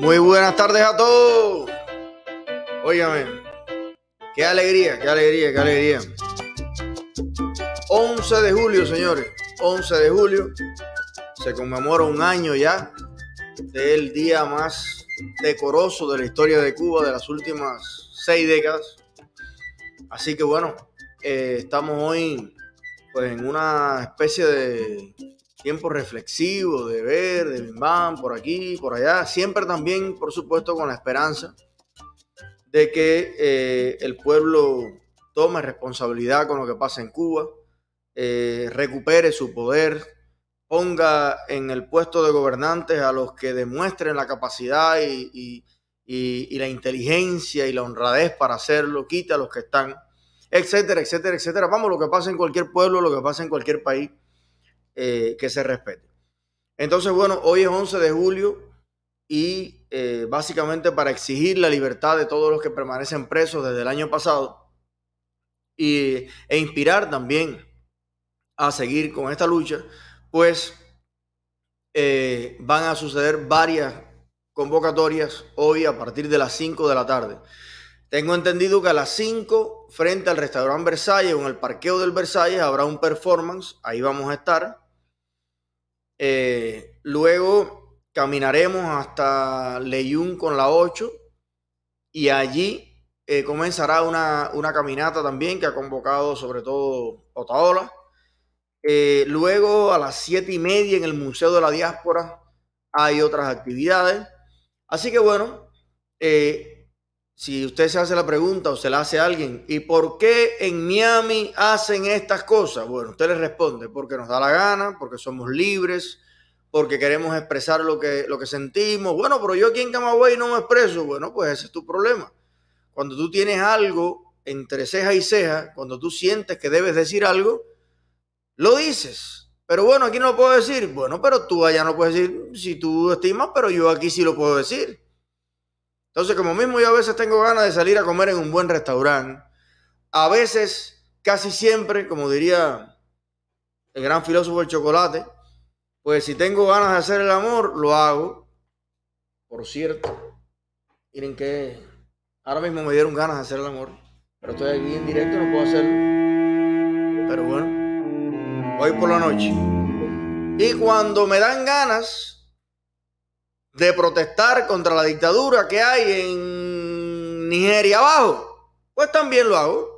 Muy buenas tardes a todos. Óigame, qué alegría, qué alegría, qué alegría. 11 de julio, señores. 11 de julio. Se conmemora un año ya del día más decoroso de la historia de Cuba de las últimas seis décadas. Así que bueno, eh, estamos hoy pues, en una especie de tiempo reflexivo de ver, de bim por aquí, por allá, siempre también, por supuesto, con la esperanza de que eh, el pueblo tome responsabilidad con lo que pasa en Cuba, eh, recupere su poder, ponga en el puesto de gobernantes a los que demuestren la capacidad y, y la inteligencia y la honradez para hacerlo, quita a los que están, etcétera, etcétera, etcétera. Vamos, lo que pasa en cualquier pueblo, lo que pasa en cualquier país eh, que se respete. Entonces, bueno, hoy es 11 de julio y eh, básicamente para exigir la libertad de todos los que permanecen presos desde el año pasado e inspirar también a seguir con esta lucha, pues eh, van a suceder varias convocatorias hoy a partir de las 5 de la tarde. Tengo entendido que a las 5, frente al restaurante Versalles o en el parqueo del Versalles, habrá un performance, ahí vamos a estar, eh, luego caminaremos hasta Leyún con la 8 y allí eh, comenzará una, caminata también que ha convocado sobre todo Otaola. Eh, luego a las 7 y media en el Museo de la Diáspora hay otras actividades. Así que bueno, si usted se hace la pregunta o se la hace a alguien, ¿y por qué en Miami hacen estas cosas? Bueno, usted le responde, porque nos da la gana, porque somos libres, porque queremos expresar lo que, lo que sentimos. Bueno, pero yo aquí en Camagüey no me expreso. Bueno, pues ese es tu problema. Cuando tú tienes algo entre ceja y ceja, cuando tú sientes que debes decir algo, lo dices. Pero bueno, aquí no lo puedo decir. Bueno, pero tú allá no puedes decir si tú estimas, pero yo aquí sí lo puedo decir. Entonces, como mismo yo a veces tengo ganas de salir a comer en un buen restaurante, a veces, casi siempre, como diría el gran filósofo del chocolate, pues si tengo ganas de hacer el amor, lo hago. Por cierto, miren que ahora mismo me dieron ganas de hacer el amor, pero estoy aquí en directo, no puedo hacerlo. Pero bueno, hoy por la noche. Y cuando me dan ganas, de protestar contra la dictadura que hay en Nigeria abajo, pues también lo hago.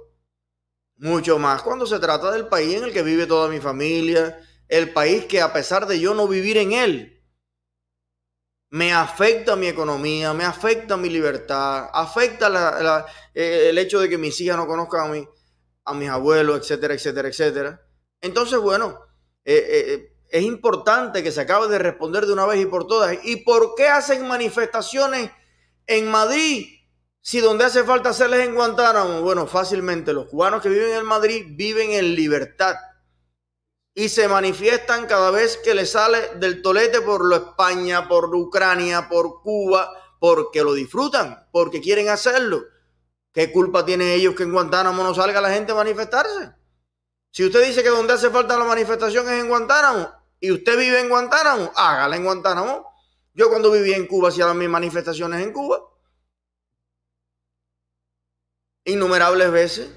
Mucho más cuando se trata del país en el que vive toda mi familia, el país que a pesar de yo no vivir en él, me afecta mi economía, me afecta mi libertad, afecta eh, el hecho de que mis hijas no conozcan a, mis abuelos, etcétera, etcétera, etcétera. Entonces, bueno, eh, eh, es importante que se acabe de responder de una vez y por todas. ¿Y por qué hacen manifestaciones en Madrid si donde hace falta hacerles en Guantánamo? Bueno, fácilmente los cubanos que viven en Madrid viven en libertad y se manifiestan cada vez que les sale del tolete por lo España, por Ucrania, por Cuba, porque lo disfrutan, porque quieren hacerlo. ¿Qué culpa tienen ellos que en Guantánamo no salga la gente a manifestarse? Si usted dice que donde hace falta la manifestación es en Guantánamo, y usted vive en Guantánamo, hágala en Guantánamo. Yo cuando vivía en Cuba hacía mis manifestaciones en Cuba. Innumerables veces.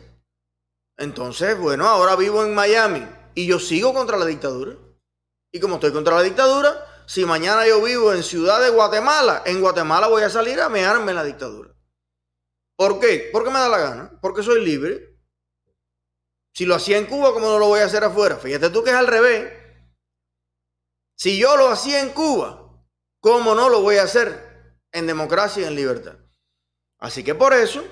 Entonces, bueno, ahora vivo en Miami y yo sigo contra la dictadura. Y como estoy contra la dictadura, si mañana yo vivo en Ciudad de Guatemala, en Guatemala voy a salir a me en la dictadura. ¿Por qué? Porque me da la gana, porque soy libre. Si lo hacía en Cuba, ¿cómo no lo voy a hacer afuera? Fíjate tú que es al revés. Si yo lo hacía en Cuba, ¿cómo no lo voy a hacer en democracia y en libertad? Así que por eso,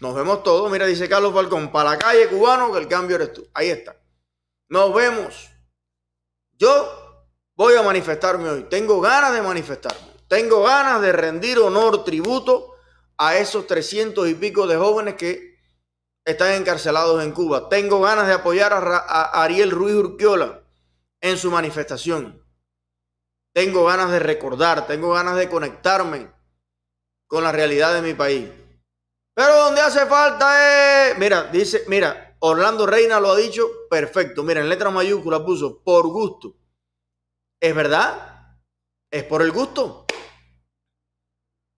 nos vemos todos. Mira, dice Carlos Falcón, para la calle cubano que el cambio eres tú. Ahí está. Nos vemos. Yo voy a manifestarme hoy. Tengo ganas de manifestarme. Tengo ganas de rendir honor, tributo a esos 300 y pico de jóvenes que están encarcelados en Cuba. Tengo ganas de apoyar a, a Ariel Ruiz Urquiola en su manifestación. Tengo ganas de recordar, tengo ganas de conectarme con la realidad de mi país. Pero donde hace falta es, mira, dice, mira, Orlando Reina lo ha dicho perfecto. Mira, en letra mayúscula puso por gusto. ¿Es verdad? ¿Es por el gusto?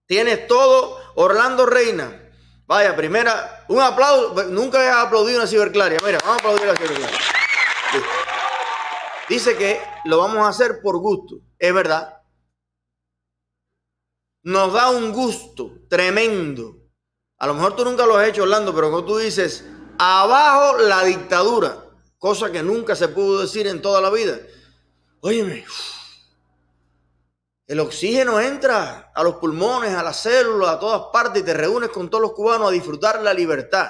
Tienes todo, Orlando Reina. Vaya, primera, un aplauso. Nunca he aplaudido una ciberclaria. Mira, vamos a aplaudir a la ciberclaria. Dice que lo vamos a hacer por gusto. Es verdad. Nos da un gusto tremendo. A lo mejor tú nunca lo has hecho, Orlando, pero como tú dices, abajo la dictadura, cosa que nunca se pudo decir en toda la vida. Óyeme, el oxígeno entra a los pulmones, a las células, a todas partes y te reúnes con todos los cubanos a disfrutar la libertad.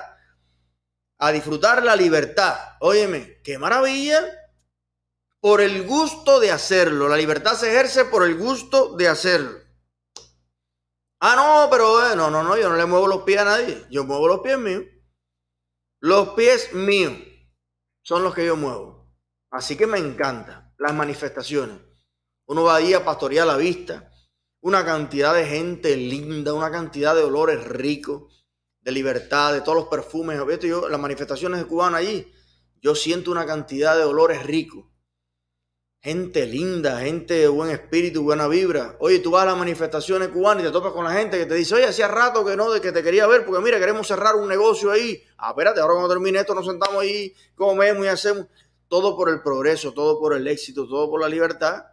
A disfrutar la libertad. Óyeme, qué maravilla por el gusto de hacerlo. La libertad se ejerce por el gusto de hacerlo. Ah, no, pero eh, no, no, no, yo no le muevo los pies a nadie. Yo muevo los pies míos. Los pies míos son los que yo muevo. Así que me encanta las manifestaciones. Uno va ahí a pastorear la vista. Una cantidad de gente linda, una cantidad de olores ricos, de libertad, de todos los perfumes. Yo, las manifestaciones de cubanos allí, yo siento una cantidad de olores ricos gente linda, gente de buen espíritu, buena vibra. Oye, tú vas a las manifestaciones cubanas y te topas con la gente que te dice, oye, hacía rato que no, de que te quería ver, porque mira, queremos cerrar un negocio ahí. Ah, espérate, ahora cuando termine esto nos sentamos ahí, comemos y hacemos. Todo por el progreso, todo por el éxito, todo por la libertad.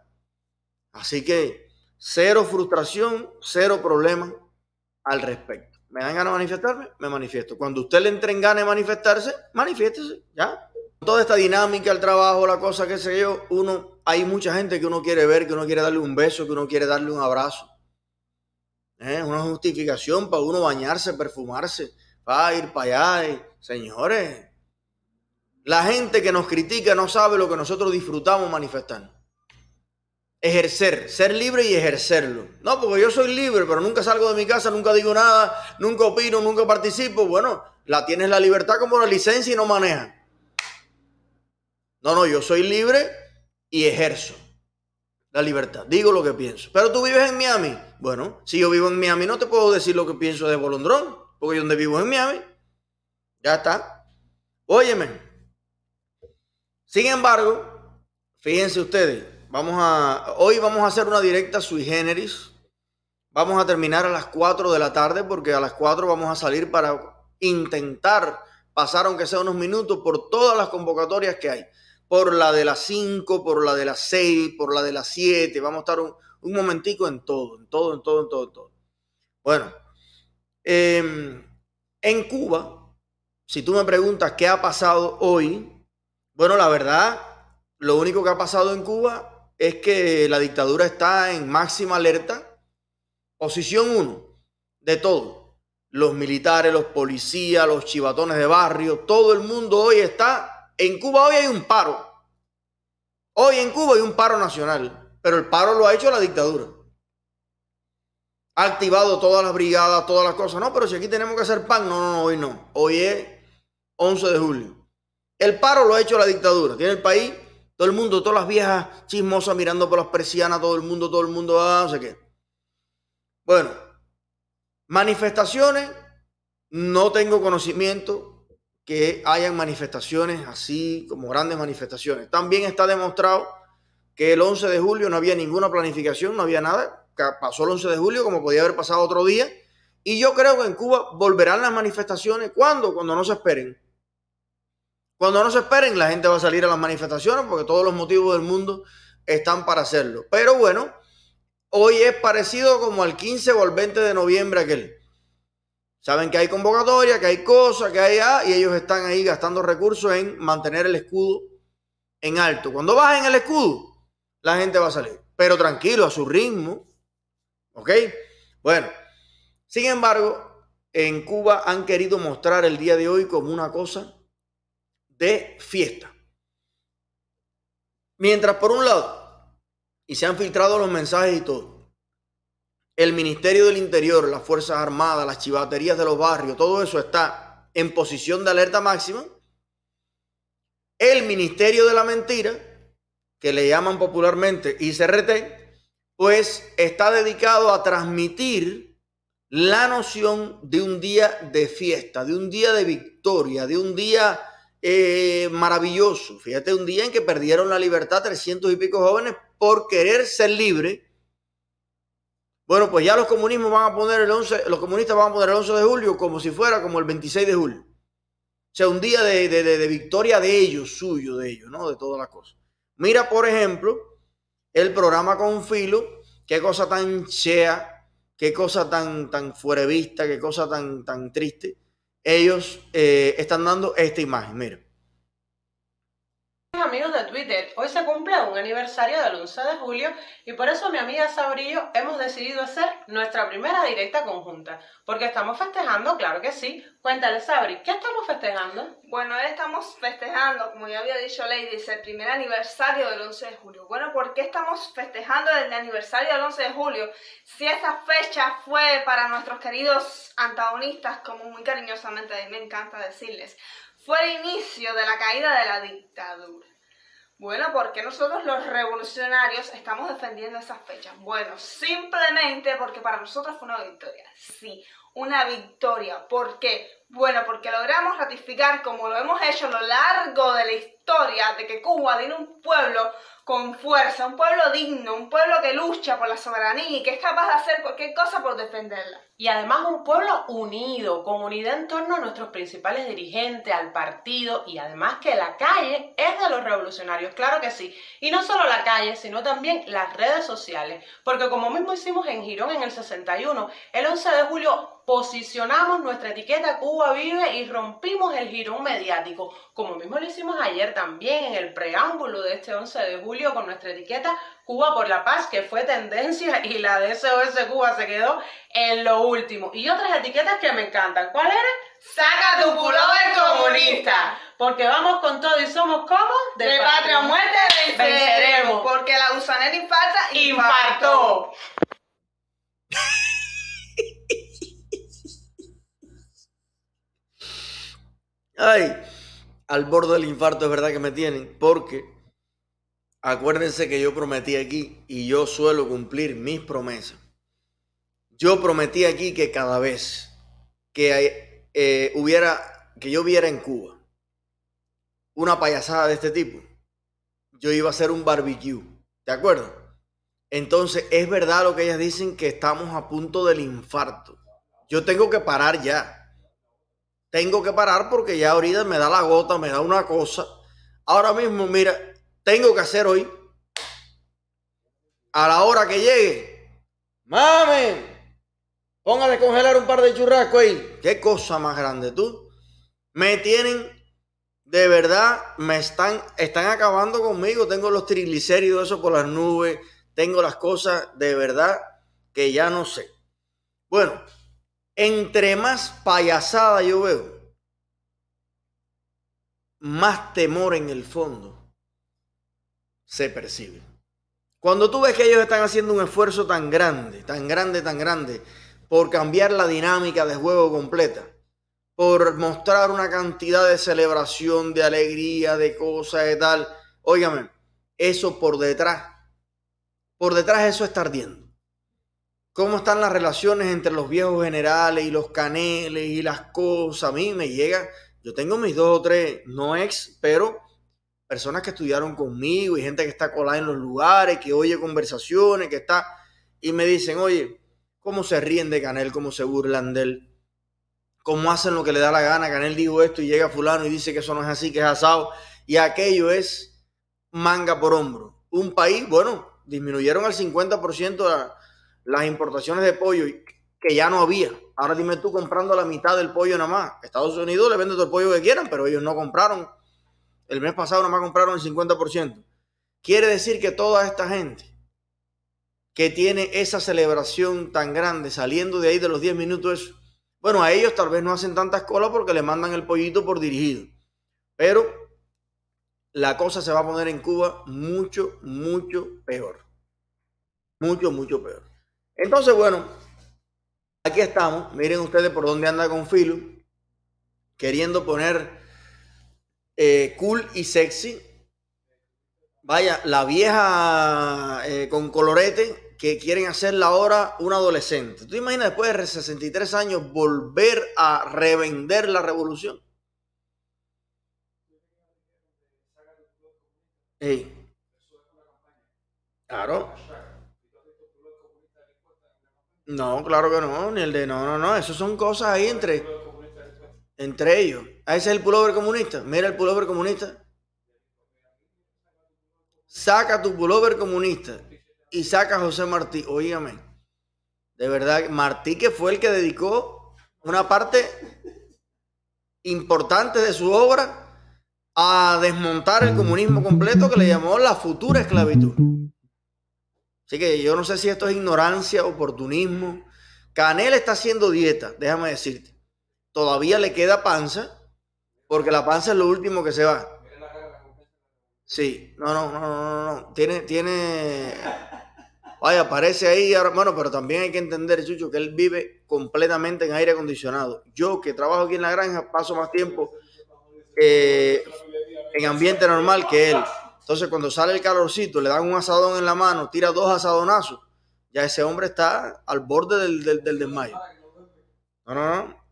Así que cero frustración, cero problema al respecto. ¿Me dan ganas de manifestarme? Me manifiesto. Cuando usted le entren ganas de manifestarse, manifiéstese, ¿ya? Toda esta dinámica, el trabajo, la cosa, que sé yo, uno hay mucha gente que uno quiere ver, que uno quiere darle un beso, que uno quiere darle un abrazo. Es ¿Eh? una justificación para uno bañarse, perfumarse, para ir para allá. señores, la gente que nos critica no sabe lo que nosotros disfrutamos manifestando. Ejercer, ser libre y ejercerlo. No, porque yo soy libre, pero nunca salgo de mi casa, nunca digo nada, nunca opino, nunca participo. Bueno, la tienes la libertad como la licencia y no maneja. No, no, yo soy libre y ejerzo la libertad. Digo lo que pienso. Pero tú vives en Miami. Bueno, si yo vivo en Miami, no te puedo decir lo que pienso de Bolondrón, porque yo donde vivo en Miami. Ya está. Óyeme. Sin embargo, fíjense ustedes, vamos a, hoy vamos a hacer una directa sui generis. Vamos a terminar a las 4 de la tarde porque a las 4 vamos a salir para intentar pasar, aunque sea unos minutos, por todas las convocatorias que hay por la de las 5, por la de las 6, por la de las 7. Vamos a estar un, momentico en todo, en todo, en todo, en todo, en todo. Bueno, em, en Cuba, si tú me preguntas qué ha pasado hoy, bueno, la verdad, lo único que ha pasado en Cuba es que la dictadura está en máxima alerta. Posición 1, de todo. Los militares, los policías, los chivatones de barrio, todo el mundo hoy está en Cuba hoy hay un paro. Hoy en Cuba hay un paro nacional, pero el paro lo ha hecho la dictadura. Ha activado todas las brigadas, todas las cosas. No, pero si aquí tenemos que hacer pan, no, no, no, hoy no. Hoy es 11 de julio. El paro lo ha hecho la dictadura. Tiene el país, todo el mundo, todas las viejas chismosas mirando por las persianas, todo el mundo, todo el mundo, ah, no sé qué. Bueno, manifestaciones, no tengo conocimiento, que hayan manifestaciones así como grandes manifestaciones. También está demostrado que el 11 de julio no había ninguna planificación, no había nada. Pasó el 11 de julio como podía haber pasado otro día. Y yo creo que en Cuba volverán las manifestaciones. ¿Cuándo? Cuando no se esperen. Cuando no se esperen, la gente va a salir a las manifestaciones porque todos los motivos del mundo están para hacerlo. Pero bueno, hoy es parecido como al 15 o al 20 de noviembre aquel. Saben que hay convocatoria, que hay cosas, que hay... Ah, y ellos están ahí gastando recursos en mantener el escudo en alto. Cuando bajen el escudo, la gente va a salir. Pero tranquilo, a su ritmo. ¿Ok? Bueno, sin embargo, en Cuba han querido mostrar el día de hoy como una cosa de fiesta. Mientras por un lado, y se han filtrado los mensajes y todo, el Ministerio del Interior, las Fuerzas Armadas, las chivaterías de los barrios, todo eso está en posición de alerta máxima. El Ministerio de la Mentira, que le llaman popularmente ICRT, pues está dedicado a transmitir la noción de un día de fiesta, de un día de victoria, de un día eh, maravilloso. Fíjate, un día en que perdieron la libertad 300 y pico jóvenes por querer ser libres bueno, pues ya los comunismos van a poner el 11, los comunistas van a poner el 11 de julio como si fuera como el 26 de julio. O sea, un día de, victoria de ellos, suyo, de ellos, ¿no? De todas las cosas. Mira, por ejemplo, el programa con Filo, qué cosa tan chea, qué cosa tan, tan fuera vista, qué cosa tan, tan triste. Ellos eh, están dando esta imagen, mira. Amigos Twitter. Hoy se cumple un aniversario del 11 de julio y por eso mi amiga yo hemos decidido hacer nuestra primera directa conjunta. Porque estamos festejando, claro que sí. Cuéntale, Sabri, ¿qué estamos festejando? Bueno, hoy estamos festejando, como ya había dicho Lady, el primer aniversario del 11 de julio. Bueno, ¿por qué estamos festejando el aniversario del 11 de julio? Si esa fecha fue para nuestros queridos antagonistas, como muy cariñosamente me encanta decirles, fue el inicio de la caída de la dictadura. Bueno, ¿por qué nosotros los revolucionarios estamos defendiendo esas fechas? Bueno, simplemente porque para nosotros fue una victoria. Sí, una victoria. ¿Por qué? Bueno, porque logramos ratificar, como lo hemos hecho a lo largo de la historia, de que Cuba tiene un pueblo con fuerza, un pueblo digno, un pueblo que lucha por la soberanía y que es capaz de hacer cualquier cosa por defenderla. Y además un pueblo unido, con unidad en torno a nuestros principales dirigentes, al partido y además que la calle es de los revolucionarios, claro que sí. Y no solo la calle, sino también las redes sociales, porque como mismo hicimos en Girón en el 61, el 11 de julio posicionamos nuestra etiqueta Cuba Vive y rompimos el girón mediático, como mismo lo hicimos ayer también en el preámbulo de este 11 de julio con nuestra etiqueta Cuba por la Paz, que fue tendencia y la de SOS Cuba se quedó en lo último. Y otras etiquetas que me encantan, ¿cuál era? Saca tu del comunista, porque vamos con todo y somos como de, patria, o muerte venceremos, porque la gusanera infarta y infartó. al borde del infarto es verdad que me tienen, porque acuérdense que yo prometí aquí y yo suelo cumplir mis promesas. Yo prometí aquí que cada vez que eh, hubiera, que yo viera en Cuba una payasada de este tipo, yo iba a hacer un barbecue, ¿de acuerdo? Entonces, es verdad lo que ellas dicen que estamos a punto del infarto. Yo tengo que parar ya tengo que parar porque ya ahorita me da la gota, me da una cosa. Ahora mismo, mira, tengo que hacer hoy, a la hora que llegue, ¡Mamen! póngale a congelar un par de churrasco ahí. Qué cosa más grande tú. Me tienen, de verdad, me están, están acabando conmigo. Tengo los triglicéridos, eso por las nubes. Tengo las cosas de verdad que ya no sé. Bueno, entre más payasada yo veo, más temor en el fondo se percibe. Cuando tú ves que ellos están haciendo un esfuerzo tan grande, tan grande, tan grande, por cambiar la dinámica de juego completa, por mostrar una cantidad de celebración, de alegría, de cosas de tal, óigame, eso por detrás, por detrás eso está ardiendo cómo están las relaciones entre los viejos generales y los caneles y las cosas. A mí me llega, yo tengo mis dos o tres, no ex, pero personas que estudiaron conmigo y gente que está colada en los lugares, que oye conversaciones, que está, y me dicen, oye, cómo se ríen de Canel, cómo se burlan de él, cómo hacen lo que le da la gana. Canel dijo esto y llega fulano y dice que eso no es así, que es asado. Y aquello es manga por hombro. Un país, bueno, disminuyeron al 50% la, las importaciones de pollo que ya no había. Ahora dime tú comprando la mitad del pollo nada más. Estados Unidos le vende todo el pollo que quieran, pero ellos no compraron. El mes pasado nada más compraron el 50%. Quiere decir que toda esta gente que tiene esa celebración tan grande, saliendo de ahí de los 10 minutos, bueno, a ellos tal vez no hacen tantas colas porque le mandan el pollito por dirigido. Pero la cosa se va a poner en Cuba mucho, mucho peor. Mucho, mucho peor. Entonces, bueno, aquí estamos. Miren ustedes por dónde anda con Filo. Queriendo poner eh, cool y sexy. Vaya, la vieja eh, con colorete que quieren hacerla ahora una adolescente. ¿Tú imaginas después de 63 años volver a revender la revolución? Claro. No, claro que no, ni el de no, no, no, eso son cosas ahí entre, entre ellos. Ahí ese es el pullover comunista. Mira el pullover comunista. Saca tu pullover comunista y saca a José Martí. Oígame, de verdad, Martí que fue el que dedicó una parte importante de su obra a desmontar el comunismo completo que le llamó la futura esclavitud. Así que yo no sé si esto es ignorancia, oportunismo. Canel está haciendo dieta, déjame decirte. Todavía le queda panza, porque la panza es lo último que se va. Sí, no, no, no, no, no. Tiene, tiene. Vaya, aparece ahí hermano, Bueno, pero también hay que entender, Chucho, que él vive completamente en aire acondicionado. Yo, que trabajo aquí en la granja, paso más tiempo eh, en ambiente normal que él. Entonces, cuando sale el calorcito, le dan un asadón en la mano, tira dos asadonazos, ya ese hombre está al borde del, desmayo. No, no, no.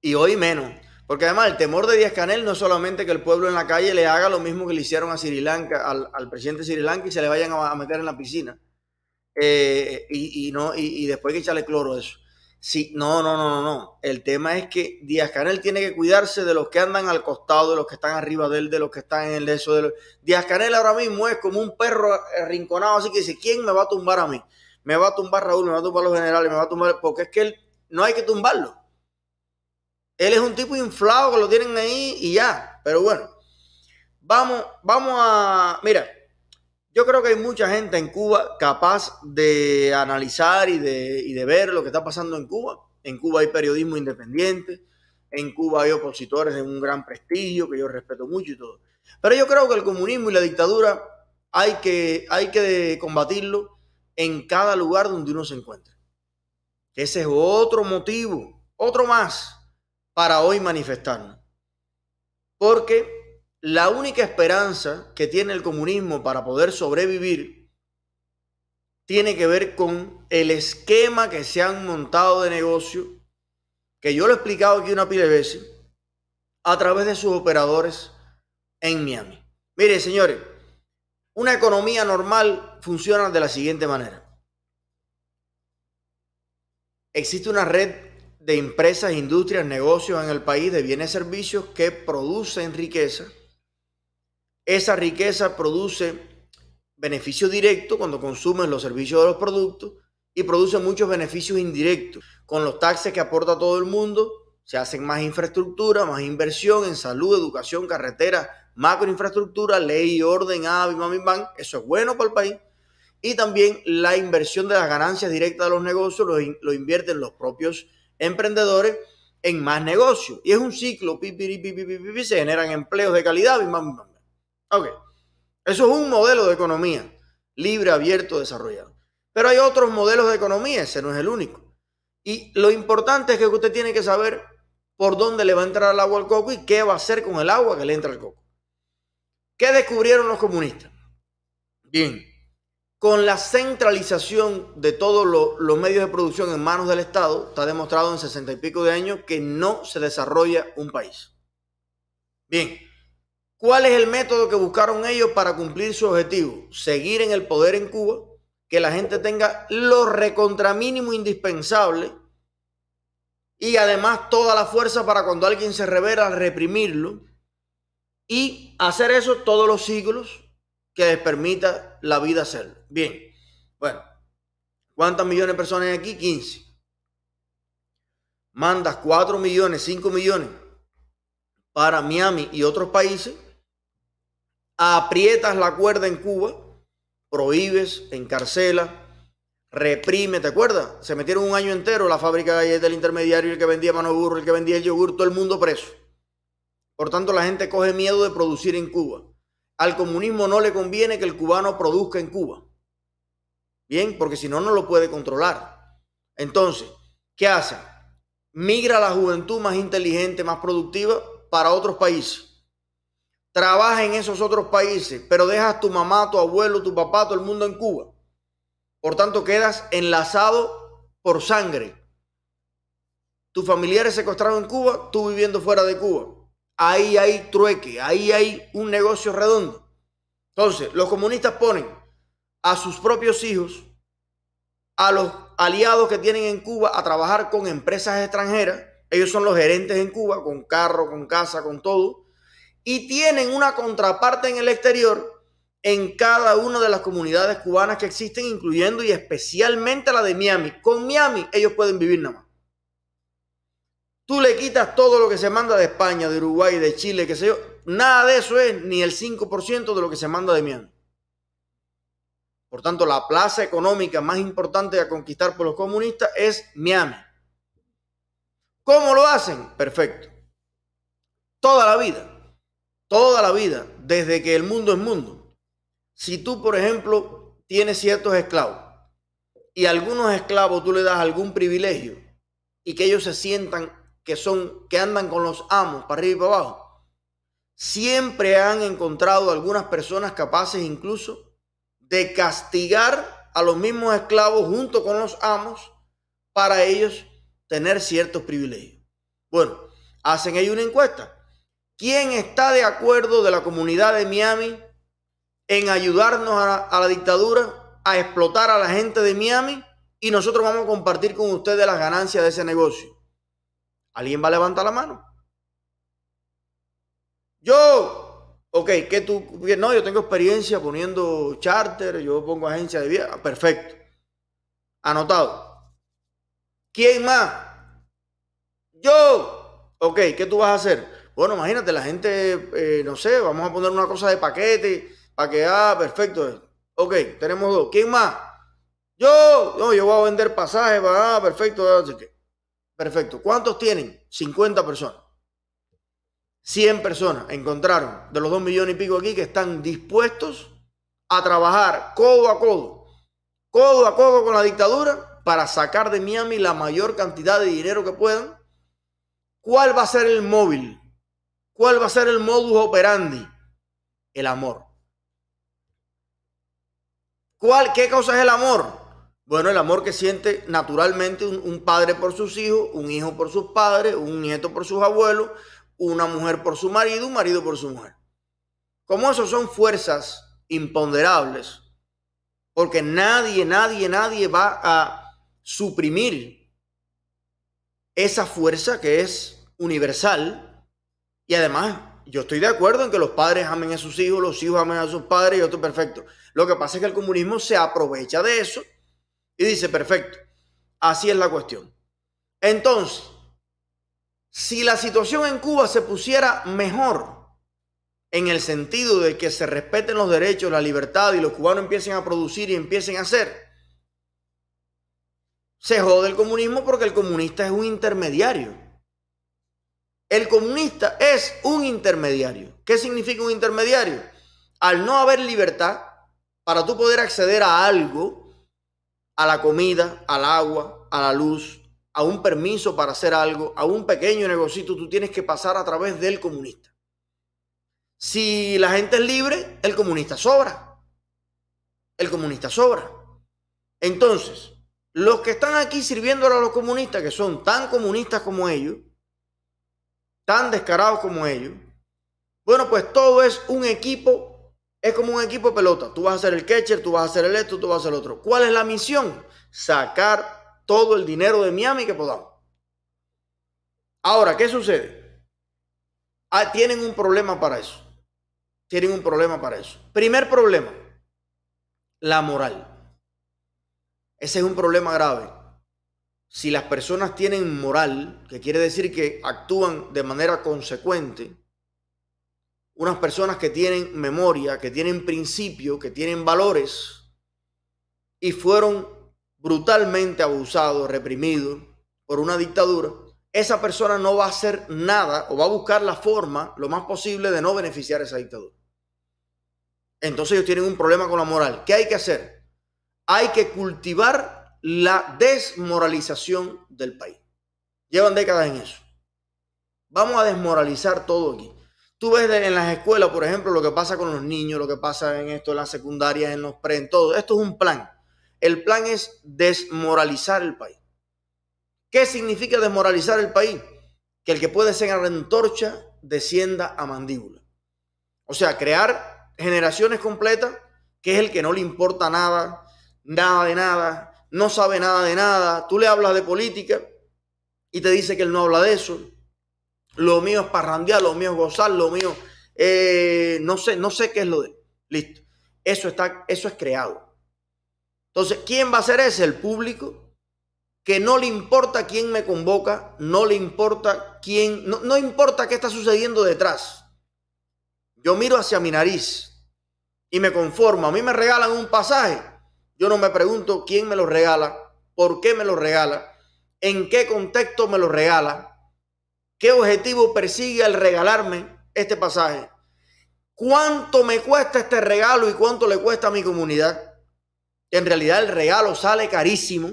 Y hoy menos. Porque además el temor de Díaz Canel no es solamente que el pueblo en la calle le haga lo mismo que le hicieron a Sri Lanka, al, al presidente Sri Lanka y se le vayan a, meter en la piscina. Eh, y, no, y, después que echarle cloro a eso. Sí, no, no, no, no, no. El tema es que Díaz Canel tiene que cuidarse de los que andan al costado, de los que están arriba de él, de los que están en el eso. De los... Díaz Canel ahora mismo es como un perro rinconado, así que dice, ¿quién me va a tumbar a mí? Me va a tumbar Raúl, me va a tumbar los generales, me va a tumbar... Porque es que él no hay que tumbarlo. Él es un tipo inflado que lo tienen ahí y ya. Pero bueno, vamos, vamos a... Mira, yo creo que hay mucha gente en Cuba capaz de analizar y de, y de ver lo que está pasando en Cuba. En Cuba hay periodismo independiente, en Cuba hay opositores de un gran prestigio que yo respeto mucho y todo. Pero yo creo que el comunismo y la dictadura hay que, hay que combatirlo en cada lugar donde uno se encuentra. Ese es otro motivo, otro más para hoy manifestarnos. Porque la única esperanza que tiene el comunismo para poder sobrevivir tiene que ver con el esquema que se han montado de negocio, que yo lo he explicado aquí una pile de veces, a través de sus operadores en Miami. Mire, señores, una economía normal funciona de la siguiente manera. Existe una red de empresas, industrias, negocios en el país de bienes y servicios que producen riqueza esa riqueza produce beneficio directo cuando consumen los servicios de los productos y produce muchos beneficios indirectos. Con los taxes que aporta todo el mundo, se hacen más infraestructura, más inversión en salud, educación, carretera, macroinfraestructura, ley y orden, A, Mami Bank. Eso es bueno para el país. Y también la inversión de las ganancias directas de los negocios lo, invierten los propios emprendedores en más negocios. Y es un ciclo, se generan empleos de calidad, Mami Ok, eso es un modelo de economía libre, abierto, desarrollado. Pero hay otros modelos de economía, ese no es el único. Y lo importante es que usted tiene que saber por dónde le va a entrar el agua al coco y qué va a hacer con el agua que le entra al coco. ¿Qué descubrieron los comunistas? Bien, con la centralización de todos los medios de producción en manos del Estado, está demostrado en sesenta y pico de años que no se desarrolla un país. Bien, ¿Cuál es el método que buscaron ellos para cumplir su objetivo? Seguir en el poder en Cuba, que la gente tenga lo recontramínimo indispensable y además toda la fuerza para cuando alguien se revela reprimirlo y hacer eso todos los siglos que les permita la vida hacerlo. Bien, bueno, ¿cuántas millones de personas hay aquí? 15. Mandas 4 millones, 5 millones para Miami y otros países aprietas la cuerda en Cuba, prohíbes, encarcela, reprime, ¿te acuerdas? Se metieron un año entero la fábrica de galletas, intermediario, el que vendía mano burro, el que vendía el yogur, todo el mundo preso. Por tanto, la gente coge miedo de producir en Cuba. Al comunismo no le conviene que el cubano produzca en Cuba. Bien, porque si no, no lo puede controlar. Entonces, ¿qué hace? Migra la juventud más inteligente, más productiva para otros países trabaja en esos otros países, pero dejas tu mamá, tu abuelo, tu papá, todo el mundo en Cuba. Por tanto, quedas enlazado por sangre. Tus familiares secuestrados en Cuba, tú viviendo fuera de Cuba. Ahí hay trueque, ahí hay un negocio redondo. Entonces, los comunistas ponen a sus propios hijos, a los aliados que tienen en Cuba, a trabajar con empresas extranjeras. Ellos son los gerentes en Cuba, con carro, con casa, con todo y tienen una contraparte en el exterior en cada una de las comunidades cubanas que existen, incluyendo y especialmente la de Miami. Con Miami ellos pueden vivir nada más. Tú le quitas todo lo que se manda de España, de Uruguay, de Chile, qué sé yo. Nada de eso es ni el 5% de lo que se manda de Miami. Por tanto, la plaza económica más importante a conquistar por los comunistas es Miami. ¿Cómo lo hacen? Perfecto. Toda la vida toda la vida, desde que el mundo es mundo. Si tú, por ejemplo, tienes ciertos esclavos y algunos esclavos tú le das algún privilegio y que ellos se sientan que son que andan con los amos para arriba y para abajo, siempre han encontrado algunas personas capaces incluso de castigar a los mismos esclavos junto con los amos para ellos tener ciertos privilegios. Bueno, hacen ahí una encuesta ¿Quién está de acuerdo de la comunidad de Miami en ayudarnos a, la dictadura, a explotar a la gente de Miami? Y nosotros vamos a compartir con ustedes las ganancias de ese negocio. ¿Alguien va a levantar la mano? Yo, ok, que tú, no, yo tengo experiencia poniendo charter, yo pongo agencia de vía. perfecto. Anotado. ¿Quién más? Yo, ok, ¿qué tú vas a hacer? Bueno, imagínate, la gente, eh, no sé, vamos a poner una cosa de paquete para que, ah, perfecto. Ok, tenemos dos. ¿Quién más? Yo, no, yo voy a vender pasajes, va, ah, perfecto. Ah, que, perfecto. ¿Cuántos tienen? 50 personas. 100 personas encontraron de los 2 millones y pico aquí que están dispuestos a trabajar codo a codo, codo a codo con la dictadura para sacar de Miami la mayor cantidad de dinero que puedan. ¿Cuál va a ser el móvil? ¿Cuál va a ser el modus operandi? El amor. ¿Cuál, ¿Qué cosa es el amor? Bueno, el amor que siente naturalmente un, padre por sus hijos, un hijo por sus padres, un nieto por sus abuelos, una mujer por su marido, un marido por su mujer. Como eso son fuerzas imponderables, porque nadie, nadie, nadie va a suprimir esa fuerza que es universal, y además, yo estoy de acuerdo en que los padres amen a sus hijos, los hijos amen a sus padres, y otro perfecto. Lo que pasa es que el comunismo se aprovecha de eso y dice, perfecto, así es la cuestión. Entonces, si la situación en Cuba se pusiera mejor, en el sentido de que se respeten los derechos, la libertad y los cubanos empiecen a producir y empiecen a hacer, se jode el comunismo porque el comunista es un intermediario. El comunista es un intermediario. ¿Qué significa un intermediario? Al no haber libertad, para tú poder acceder a algo, a la comida, al agua, a la luz, a un permiso para hacer algo, a un pequeño negocito, tú tienes que pasar a través del comunista. Si la gente es libre, el comunista sobra. El comunista sobra. Entonces, los que están aquí sirviéndole a los comunistas, que son tan comunistas como ellos, tan descarados como ellos. Bueno, pues todo es un equipo, es como un equipo de pelota. Tú vas a ser el catcher, tú vas a ser el esto, tú vas a ser el otro. ¿Cuál es la misión? Sacar todo el dinero de Miami que podamos. Ahora, ¿qué sucede? Ah, tienen un problema para eso. Tienen un problema para eso. Primer problema, la moral. Ese es un problema grave si las personas tienen moral, que quiere decir que actúan de manera consecuente, unas personas que tienen memoria, que tienen principio, que tienen valores, y fueron brutalmente abusados, reprimidos por una dictadura, esa persona no va a hacer nada o va a buscar la forma lo más posible de no beneficiar a esa dictadura. Entonces ellos tienen un problema con la moral. ¿Qué hay que hacer? Hay que cultivar la desmoralización del país. Llevan décadas en eso. Vamos a desmoralizar todo aquí. Tú ves en las escuelas, por ejemplo, lo que pasa con los niños, lo que pasa en esto, en las secundarias, en los pre, en todo. Esto es un plan. El plan es desmoralizar el país. ¿Qué significa desmoralizar el país? Que el que puede ser antorcha descienda a mandíbula. O sea, crear generaciones completas, que es el que no le importa nada, nada de nada, no sabe nada de nada, tú le hablas de política y te dice que él no habla de eso. Lo mío es parrandear, lo mío es gozar, lo mío, eh, no sé, no sé qué es lo de. Listo. Eso está, eso es creado. Entonces, ¿quién va a ser ese? El público que no le importa quién me convoca, no le importa quién, no, no importa qué está sucediendo detrás. Yo miro hacia mi nariz y me conformo. A mí me regalan un pasaje yo no me pregunto quién me lo regala, por qué me lo regala, en qué contexto me lo regala, qué objetivo persigue al regalarme este pasaje, cuánto me cuesta este regalo y cuánto le cuesta a mi comunidad. En realidad el regalo sale carísimo.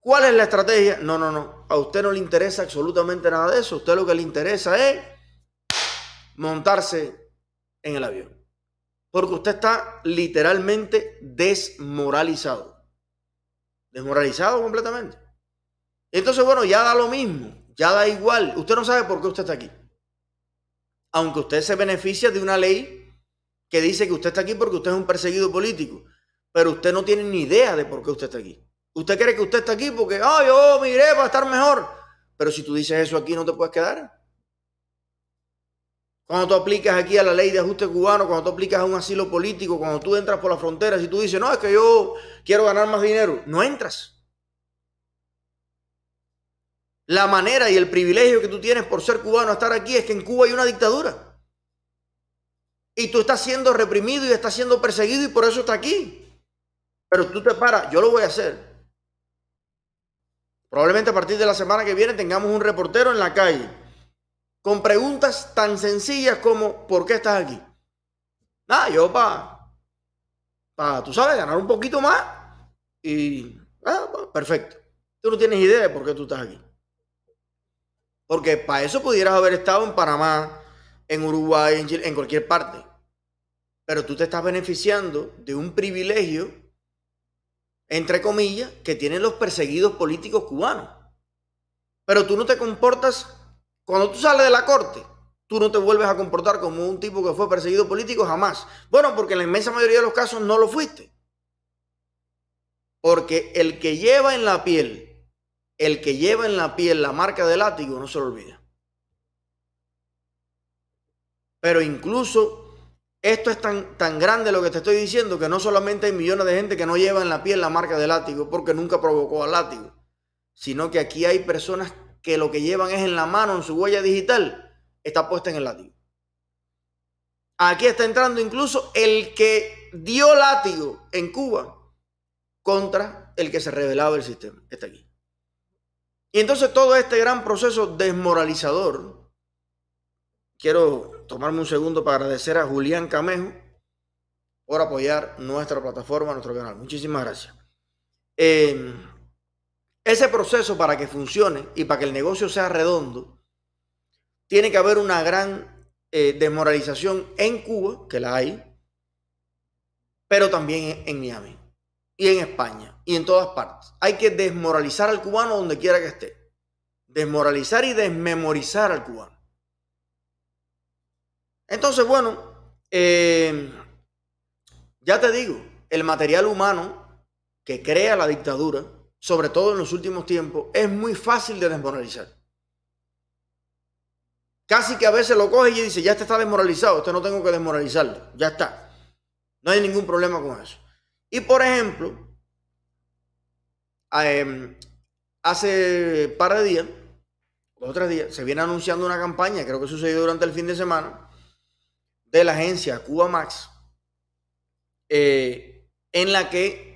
¿Cuál es la estrategia? No, no, no. A usted no le interesa absolutamente nada de eso. A usted lo que le interesa es montarse en el avión. Porque usted está literalmente desmoralizado. Desmoralizado completamente. Entonces, bueno, ya da lo mismo, ya da igual. Usted no sabe por qué usted está aquí. Aunque usted se beneficia de una ley que dice que usted está aquí porque usted es un perseguido político. Pero usted no tiene ni idea de por qué usted está aquí. Usted cree que usted está aquí porque, ay, yo oh, miré para estar mejor. Pero si tú dices eso aquí, no te puedes quedar. Cuando tú aplicas aquí a la ley de ajuste cubano, cuando tú aplicas a un asilo político, cuando tú entras por las fronteras y tú dices, no, es que yo quiero ganar más dinero, no entras. La manera y el privilegio que tú tienes por ser cubano estar aquí es que en Cuba hay una dictadura. Y tú estás siendo reprimido y estás siendo perseguido y por eso está aquí. Pero tú te paras, yo lo voy a hacer. Probablemente a partir de la semana que viene tengamos un reportero en la calle con preguntas tan sencillas como ¿por qué estás aquí? Nada, yo para, pa, tú sabes, ganar un poquito más y ah, perfecto. Tú no tienes idea de por qué tú estás aquí. Porque para eso pudieras haber estado en Panamá, en Uruguay, en en cualquier parte. Pero tú te estás beneficiando de un privilegio, entre comillas, que tienen los perseguidos políticos cubanos. Pero tú no te comportas cuando tú sales de la corte, tú no te vuelves a comportar como un tipo que fue perseguido político jamás. Bueno, porque en la inmensa mayoría de los casos no lo fuiste. Porque el que lleva en la piel, el que lleva en la piel la marca del látigo, no se lo olvida. Pero incluso esto es tan, tan grande lo que te estoy diciendo que no solamente hay millones de gente que no lleva en la piel la marca del látigo porque nunca provocó al látigo, sino que aquí hay personas que lo que llevan es en la mano, en su huella digital, está puesta en el látigo. Aquí está entrando incluso el que dio látigo en Cuba contra el que se revelaba el sistema. Está aquí. Y entonces todo este gran proceso desmoralizador, quiero tomarme un segundo para agradecer a Julián Camejo por apoyar nuestra plataforma, nuestro canal. Muchísimas gracias. Eh, ese proceso para que funcione y para que el negocio sea redondo, tiene que haber una gran eh, desmoralización en Cuba, que la hay, pero también en Miami y en España y en todas partes. Hay que desmoralizar al cubano donde quiera que esté. Desmoralizar y desmemorizar al cubano. Entonces, bueno, eh, ya te digo, el material humano que crea la dictadura sobre todo en los últimos tiempos, es muy fácil de desmoralizar. Casi que a veces lo coge y dice, ya este está desmoralizado, este no tengo que desmoralizarlo, ya está. No hay ningún problema con eso. Y por ejemplo, em, hace par de días, o tres días, se viene anunciando una campaña, creo que sucedió durante el fin de semana, de la agencia Cuba Max, eh, en la que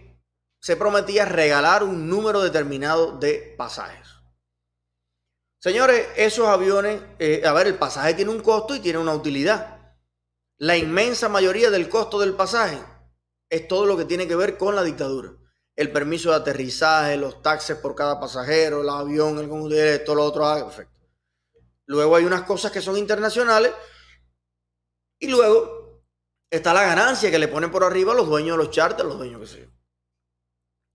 se prometía regalar un número determinado de pasajes. Señores, esos aviones, eh, a ver, el pasaje tiene un costo y tiene una utilidad. La inmensa mayoría del costo del pasaje es todo lo que tiene que ver con la dictadura. El permiso de aterrizaje, los taxes por cada pasajero, el avión, el combustible, todo lo otro, ah, Luego hay unas cosas que son internacionales y luego está la ganancia que le ponen por arriba los dueños de los charters, los dueños que se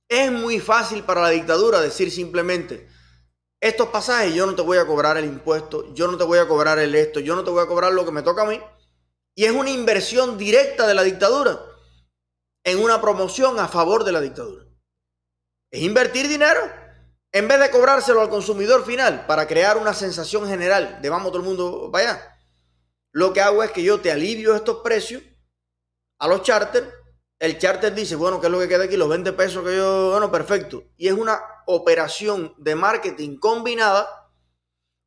es muy fácil para la dictadura decir simplemente, estos pasajes yo no te voy a cobrar el impuesto, yo no te voy a cobrar el esto, yo no te voy a cobrar lo que me toca a mí. Y es una inversión directa de la dictadura en una promoción a favor de la dictadura. Es invertir dinero en vez de cobrárselo al consumidor final para crear una sensación general de vamos todo el mundo para allá. Lo que hago es que yo te alivio estos precios a los charters el charter dice, bueno, ¿qué es lo que queda aquí? Los 20 pesos que yo, bueno, perfecto. Y es una operación de marketing combinada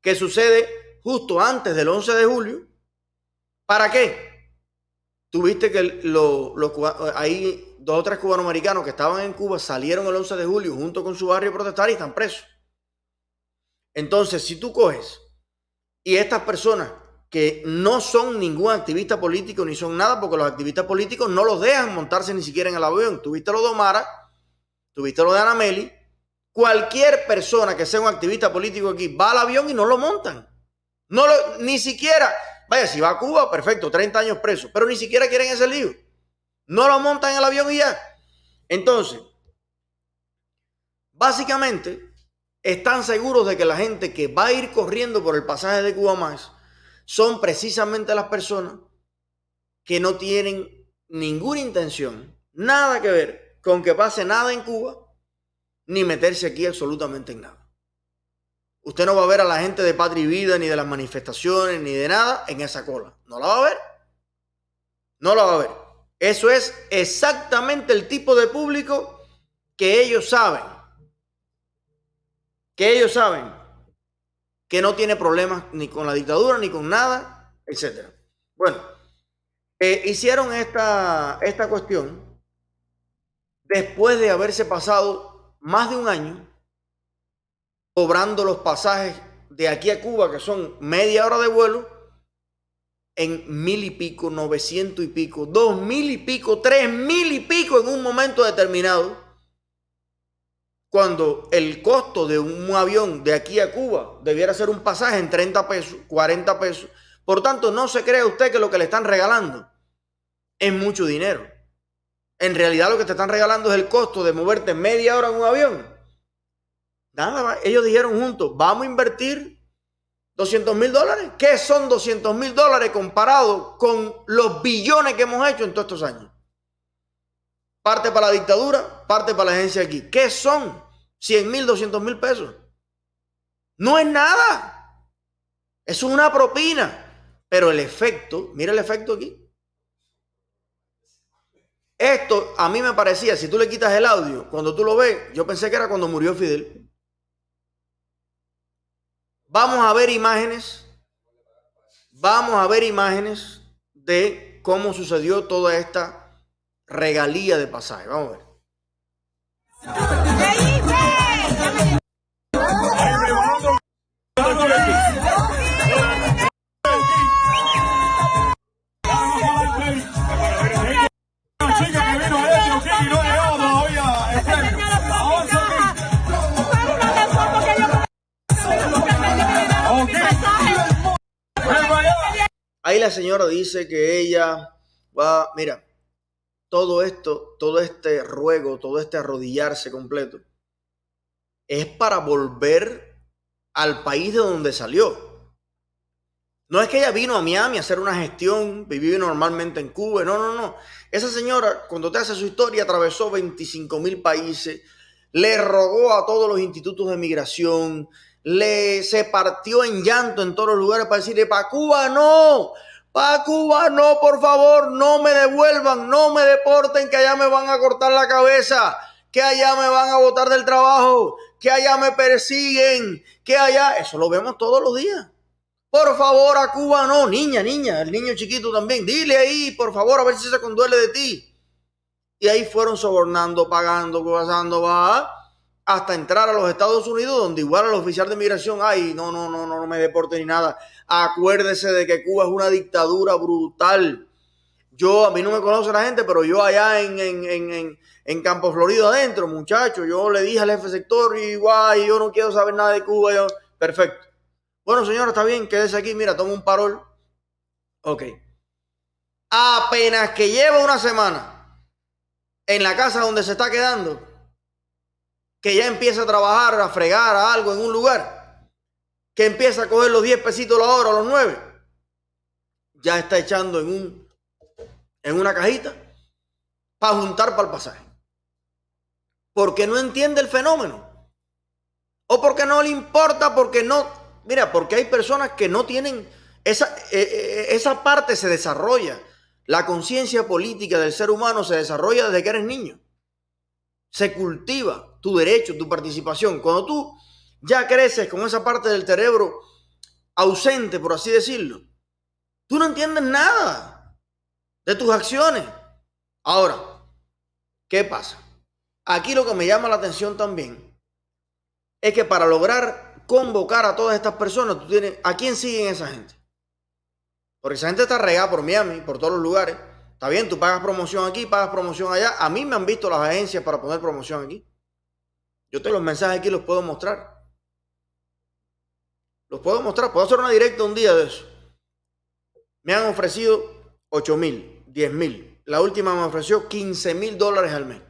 que sucede justo antes del 11 de julio. ¿Para qué? Tuviste que los, los ahí dos o tres cubanoamericanos que estaban en Cuba salieron el 11 de julio junto con su barrio a protestar y están presos. Entonces, si tú coges y estas personas que no son ningún activista político ni son nada, porque los activistas políticos no los dejan montarse ni siquiera en el avión. Tuviste lo de Omar, tuviste lo de Anameli. Cualquier persona que sea un activista político aquí va al avión y no lo montan. No lo, ni siquiera, vaya, si va a Cuba, perfecto, 30 años preso, pero ni siquiera quieren ese lío. No lo montan en el avión y ya. Entonces, básicamente, están seguros de que la gente que va a ir corriendo por el pasaje de Cuba más, son precisamente las personas que no tienen ninguna intención, nada que ver con que pase nada en Cuba, ni meterse aquí absolutamente en nada. Usted no va a ver a la gente de Patria y Vida, ni de las manifestaciones, ni de nada en esa cola. No la va a ver. No la va a ver. Eso es exactamente el tipo de público que ellos saben. Que ellos saben que no tiene problemas ni con la dictadura, ni con nada, etcétera. Bueno, eh, hicieron esta, esta cuestión después de haberse pasado más de un año cobrando los pasajes de aquí a Cuba, que son media hora de vuelo, en mil y pico, novecientos y pico, dos mil y pico, tres mil y pico en un momento determinado cuando el costo de un avión de aquí a Cuba debiera ser un pasaje en 30 pesos, 40 pesos. Por tanto, no se cree usted que lo que le están regalando es mucho dinero. En realidad lo que te están regalando es el costo de moverte media hora en un avión. ellos dijeron juntos, vamos a invertir 200 mil dólares. ¿Qué son 200 mil dólares comparado con los billones que hemos hecho en todos estos años? Parte para la dictadura, parte para la agencia aquí. ¿Qué son 100 mil, 200 mil pesos? No es nada. Es una propina. Pero el efecto, mira el efecto aquí. Esto a mí me parecía, si tú le quitas el audio, cuando tú lo ves, yo pensé que era cuando murió Fidel. Vamos a ver imágenes, vamos a ver imágenes de cómo sucedió toda esta regalía de pasaje. Vamos Ahí la señora dice que ella va, mira, todo esto, todo este ruego, todo este arrodillarse completo, es para volver al país de donde salió. No es que ella vino a Miami a hacer una gestión, vivió normalmente en Cuba, no, no, no. Esa señora, cuando te hace su historia, atravesó 25000 mil países, le rogó a todos los institutos de migración, le se partió en llanto en todos los lugares para decirle, para Cuba no, Pa ah, Cuba, no, por favor, no me devuelvan, no me deporten, que allá me van a cortar la cabeza, que allá me van a botar del trabajo, que allá me persiguen, que allá, eso lo vemos todos los días. Por favor, a Cuba no, niña, niña, el niño chiquito también, dile ahí, por favor, a ver si se conduele de ti. Y ahí fueron sobornando, pagando, pasando, va, hasta entrar a los Estados Unidos, donde igual el oficial de migración, ay, no, no, no, no, no me deporte ni nada. Acuérdese de que Cuba es una dictadura brutal. Yo, a mí no me conoce la gente, pero yo allá en, en, en, en Campo Florido adentro, muchacho, yo le dije al jefe sector, igual, yo no quiero saber nada de Cuba. perfecto. Bueno, señora, está bien, quédese aquí, mira, toma un parol. Ok. Apenas que lleva una semana en la casa donde se está quedando, que ya empieza a trabajar, a fregar a algo en un lugar que empieza a coger los 10 pesitos la hora o los 9, ya está echando en, un, en una cajita para juntar para el pasaje. Porque no entiende el fenómeno. O porque no le importa, porque no... Mira, porque hay personas que no tienen... Esa, eh, eh, esa parte se desarrolla. La conciencia política del ser humano se desarrolla desde que eres niño. Se cultiva tu derecho, tu participación. Cuando tú ya creces con esa parte del cerebro ausente, por así decirlo. Tú no entiendes nada de tus acciones. Ahora, ¿qué pasa? Aquí lo que me llama la atención también es que para lograr convocar a todas estas personas, tú tienes, ¿a quién siguen esa gente? Porque esa gente está regada por Miami, por todos los lugares. Está bien, tú pagas promoción aquí, pagas promoción allá. A mí me han visto las agencias para poner promoción aquí. Yo tengo los mensajes aquí los puedo mostrar. Los puedo mostrar, puedo hacer una directa un día de eso. Me han ofrecido 8 mil, 10 mil. La última me ofreció 15 mil dólares al mes.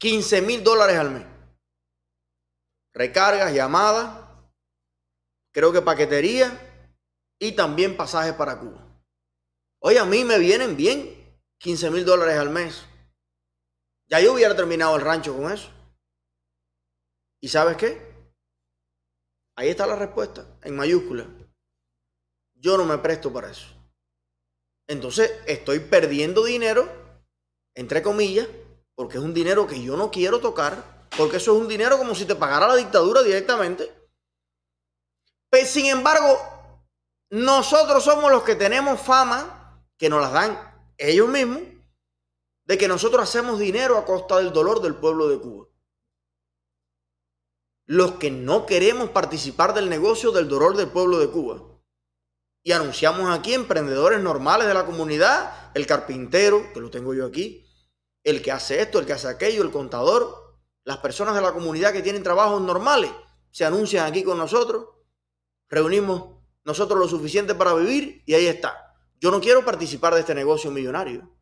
15 mil dólares al mes. Recargas, llamadas, creo que paquetería y también pasajes para Cuba. hoy a mí me vienen bien 15 mil dólares al mes. Ya yo hubiera terminado el rancho con eso. ¿Y sabes qué? Ahí está la respuesta, en mayúscula. Yo no me presto para eso. Entonces estoy perdiendo dinero, entre comillas, porque es un dinero que yo no quiero tocar, porque eso es un dinero como si te pagara la dictadura directamente. Pero pues, sin embargo, nosotros somos los que tenemos fama, que nos las dan ellos mismos, de que nosotros hacemos dinero a costa del dolor del pueblo de Cuba los que no queremos participar del negocio del dolor del pueblo de Cuba. Y anunciamos aquí emprendedores normales de la comunidad, el carpintero, que lo tengo yo aquí, el que hace esto, el que hace aquello, el contador, las personas de la comunidad que tienen trabajos normales, se anuncian aquí con nosotros, reunimos nosotros lo suficiente para vivir y ahí está. Yo no quiero participar de este negocio millonario.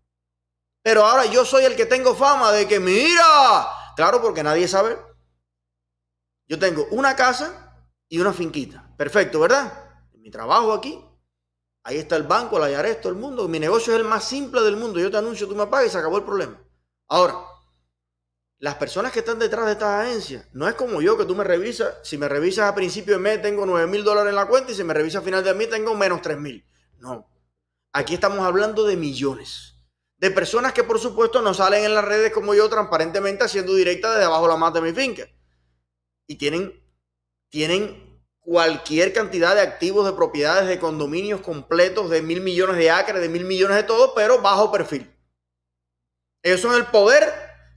Pero ahora yo soy el que tengo fama de que mira, claro, porque nadie sabe yo tengo una casa y una finquita. Perfecto, ¿verdad? Mi trabajo aquí. Ahí está el banco, la Yarex, todo el mundo. Mi negocio es el más simple del mundo. Yo te anuncio, tú me pagas y se acabó el problema. Ahora, las personas que están detrás de estas agencias, no es como yo que tú me revisas. Si me revisas a principio de mes tengo 9 mil dólares en la cuenta y si me revisas a final de mes tengo menos 3 mil. No. Aquí estamos hablando de millones de personas que por supuesto no salen en las redes como yo transparentemente haciendo directa desde abajo la mata de mi finca y tienen, tienen cualquier cantidad de activos, de propiedades, de condominios completos de mil millones de acres, de mil millones de todo, pero bajo perfil. Eso son el poder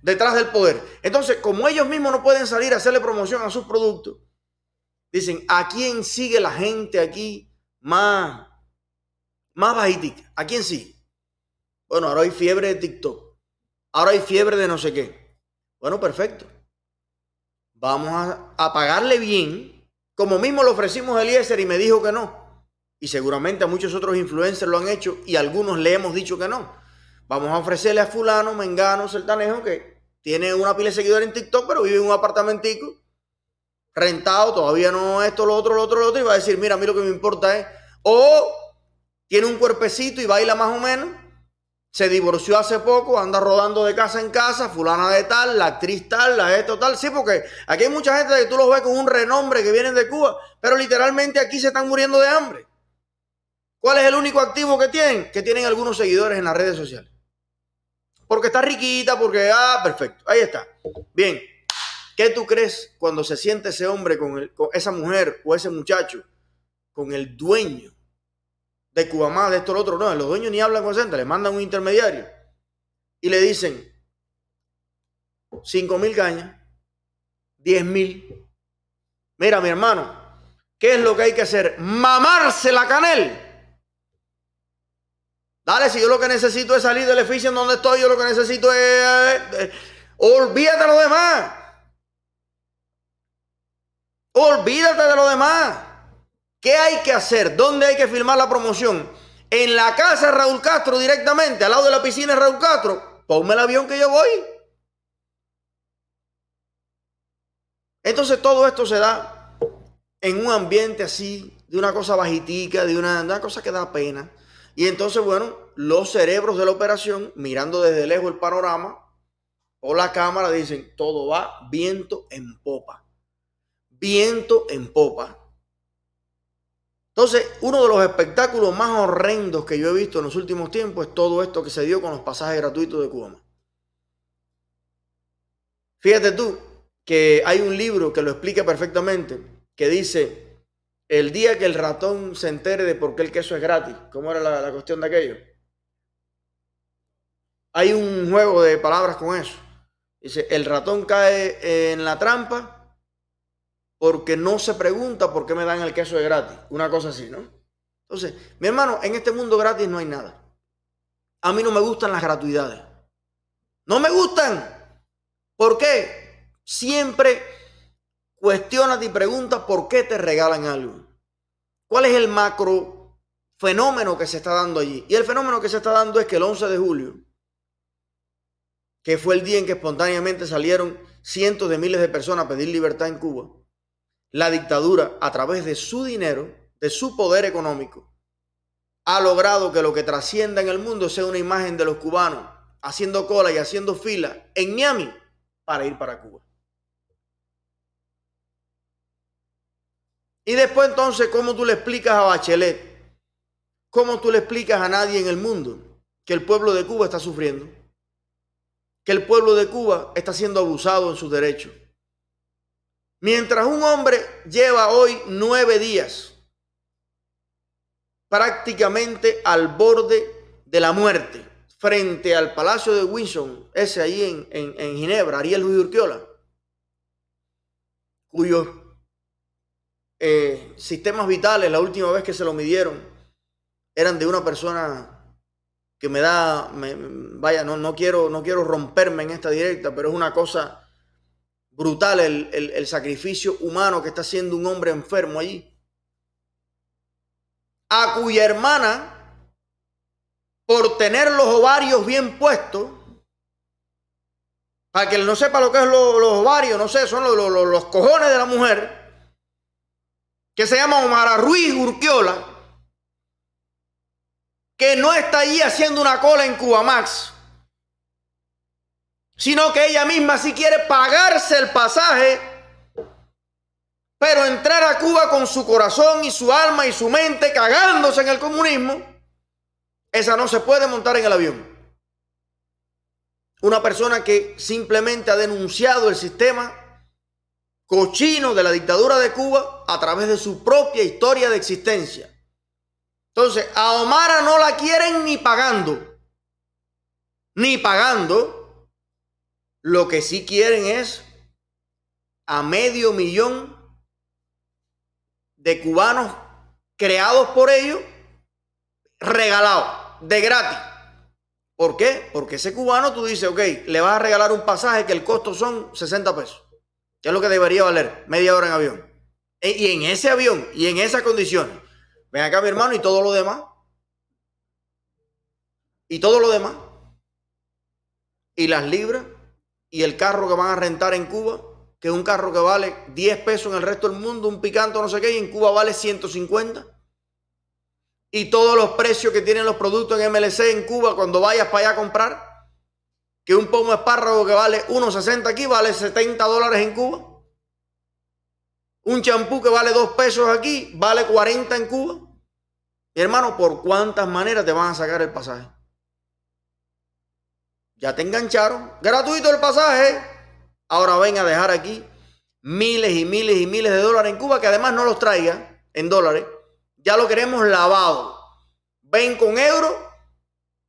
detrás del poder. Entonces, como ellos mismos no pueden salir a hacerle promoción a sus productos, dicen, ¿a quién sigue la gente aquí más, más bajitica? ¿A quién sigue? Bueno, ahora hay fiebre de TikTok. Ahora hay fiebre de no sé qué. Bueno, perfecto vamos a, pagarle bien, como mismo le ofrecimos a Eliezer y me dijo que no. Y seguramente a muchos otros influencers lo han hecho y algunos le hemos dicho que no. Vamos a ofrecerle a fulano, mengano, sertanejo que tiene una pila de seguidores en TikTok, pero vive en un apartamentico rentado, todavía no esto, lo otro, lo otro, lo otro, y va a decir, mira, a mí lo que me importa es, o tiene un cuerpecito y baila más o menos, se divorció hace poco, anda rodando de casa en casa, fulana de tal, la actriz tal, la esto tal. Sí, porque aquí hay mucha gente que tú los ves con un renombre que vienen de Cuba, pero literalmente aquí se están muriendo de hambre. ¿Cuál es el único activo que tienen? Que tienen algunos seguidores en las redes sociales. Porque está riquita, porque, ah, perfecto, ahí está. Bien, ¿qué tú crees cuando se siente ese hombre con, con esa mujer o ese muchacho, con el dueño de más de esto, lo otro. No, los dueños ni hablan con gente, le mandan un intermediario y le dicen 5 mil cañas, 10 mil. Mira, mi hermano, ¿qué es lo que hay que hacer? Mamarse la canel. Dale, si yo lo que necesito es salir del edificio en donde estoy, yo lo que necesito es... Eh, eh, olvídate de lo demás. Olvídate de lo demás. ¿Qué hay que hacer? ¿Dónde hay que filmar la promoción? En la casa Raúl Castro directamente, al lado de la piscina de Raúl Castro. Ponme el avión que yo voy. Entonces todo esto se da en un ambiente así, de una cosa bajitica, de una, de una cosa que da pena. Y entonces, bueno, los cerebros de la operación, mirando desde lejos el panorama o la cámara, dicen, todo va viento en popa. Viento en popa. Entonces, uno de los espectáculos más horrendos que yo he visto en los últimos tiempos es todo esto que se dio con los pasajes gratuitos de Cuba. Fíjate tú que hay un libro que lo explica perfectamente, que dice, el día que el ratón se entere de por qué el queso es gratis, ¿cómo era la, la cuestión de aquello? Hay un juego de palabras con eso. Dice, el ratón cae eh, en la trampa porque no se pregunta por qué me dan el queso de gratis. Una cosa así, ¿no? Entonces, mi hermano, en este mundo gratis no hay nada. A mí no me gustan las gratuidades. No me gustan. ¿Por qué? Siempre cuestionas y preguntas por qué te regalan algo. ¿Cuál es el macro fenómeno que se está dando allí? Y el fenómeno que se está dando es que el 11 de julio, que fue el día en que espontáneamente salieron cientos de miles de personas a pedir libertad en Cuba, la dictadura a través de su dinero, de su poder económico, ha logrado que lo que trascienda en el mundo sea una imagen de los cubanos haciendo cola y haciendo fila en Miami para ir para Cuba. Y después entonces, ¿cómo tú le explicas a Bachelet? ¿Cómo tú le explicas a nadie en el mundo que el pueblo de Cuba está sufriendo? Que el pueblo de Cuba está siendo abusado en sus derechos Mientras un hombre lleva hoy nueve días prácticamente al borde de la muerte, frente al Palacio de Wilson, ese ahí en, Ginebra, Ariel Luis Urquiola, cuyos eh, sistemas vitales, la última vez que se lo midieron, eran de una persona que me da, me, vaya, no, no, quiero, no quiero romperme en esta directa, pero es una cosa brutal el, sacrificio humano que está haciendo un hombre enfermo allí, a cuya hermana, por tener los ovarios bien puestos, para que no sepa lo que es los ovarios, no sé, son los cojones de la mujer, que se llama Omar Ruiz Urquiola, que no está allí haciendo una cola en Cuba Max sino que ella misma si sí quiere pagarse el pasaje, pero entrar a Cuba con su corazón y su alma y su mente cagándose en el comunismo, esa no se puede montar en el avión. Una persona que simplemente ha denunciado el sistema cochino de la dictadura de Cuba a través de su propia historia de existencia. Entonces, a Omar no la quieren ni pagando. Ni pagando. Lo que sí quieren es a medio millón de cubanos creados por ellos, regalados, de gratis. ¿Por qué? Porque ese cubano tú dices, ok, le vas a regalar un pasaje que el costo son 60 pesos, que es lo que debería valer, media hora en avión. E, y en ese avión y en esas condiciones, ven acá mi hermano y todo lo demás. Y todo lo demás. Y las libras y el carro que van a rentar en Cuba, que es un carro que vale 10 pesos en el resto del mundo, un picanto no sé qué, y en Cuba vale 150. Y todos los precios que tienen los productos en MLC en Cuba cuando vayas para allá a comprar, que un pomo espárrago que vale 1,60 aquí vale 70 dólares en Cuba. Un champú que vale 2 pesos aquí vale 40 en Cuba. hermano, ¿por cuántas maneras te van a sacar el pasaje? Ya te engancharon. Gratuito el pasaje. Ahora ven a dejar aquí miles y miles y miles de dólares en Cuba, que además no los traiga en dólares. Ya lo queremos lavado. Ven con euro